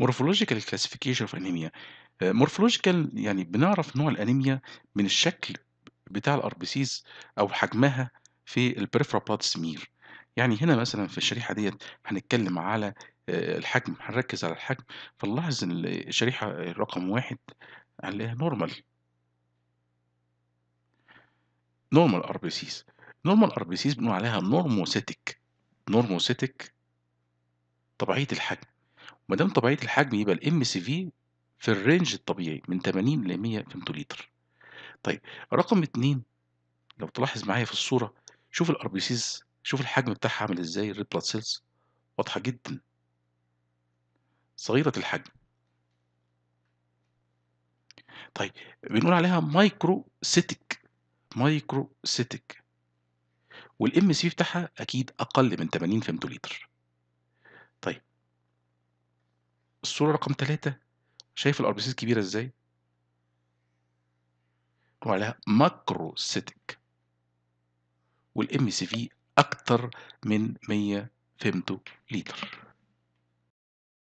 مورفولوجيكال كلاسيفيكيشن اوف انيميا آه، مورفولوجيكال يعني بنعرف نوع الانيميا من الشكل بتاع الار سيز او حجمها في البريفرا بلاد سمير يعني هنا مثلا في الشريحه ديت هنتكلم على آه، الحجم هنركز على الحجم فنلاحظ ان الشريحه رقم واحد هنلاقيها نورمال نورمال ار بي سيز نورمال ار بي سيز بنقول عليها نورموسيتك نورموسيتك طبيعيه الحجم ما دام طبيعيه الحجم يبقى الام سي في في الرينج الطبيعي من 80 ل 100 لتر طيب رقم اتنين لو تلاحظ معايا في الصوره شوف الار بي سيز شوف الحجم بتاعها عامل ازاي الريد بلاد سيلز واضحه جدا صغيره الحجم طيب بنقول عليها مايكرو سيتك مايكرو سيتك والام سي بتاعها اكيد اقل من 80 لتر الصورة رقم ثلاثة شايف الأربسيس كبيرة ازاي؟ وعليها ماكرو سيتك والام سي في أكتر من 100 فيمتو لتر